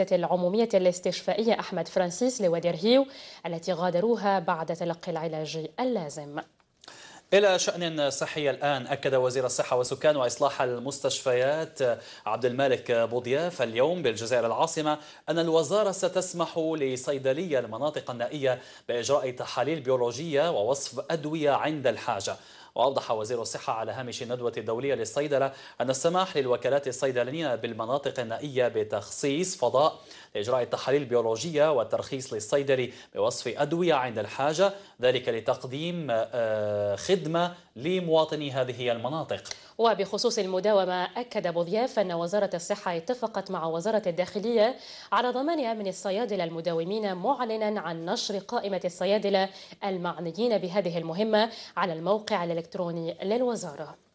العمومية الاستشفائية أحمد فرانسيس لودرهيو التي غادروها بعد تلقي العلاج اللازم إلى شأن صحي الآن أكد وزير الصحة والسكان وإصلاح المستشفيات عبد الملك بوضياف اليوم بالجزائر العاصمة أن الوزارة ستسمح لصيدلية المناطق النائية بإجراء تحاليل بيولوجية ووصف أدوية عند الحاجة وأوضح وزير الصحة على هامش الندوة الدولية للصيدلة أن السماح للوكالات الصيدلانية بالمناطق النائية بتخصيص فضاء لإجراء التحاليل البيولوجية والترخيص للصيدلي بوصف أدوية عند الحاجة ذلك لتقديم آه، خدمة لمواطني هذه المناطق وبخصوص المداومة أكد بوضياف أن وزارة الصحة اتفقت مع وزارة الداخلية على ضمان أمن الصيادلة المداومين معلنا عن نشر قائمة الصيادلة المعنيين بهذه المهمة على الموقع الإلكتروني للوزارة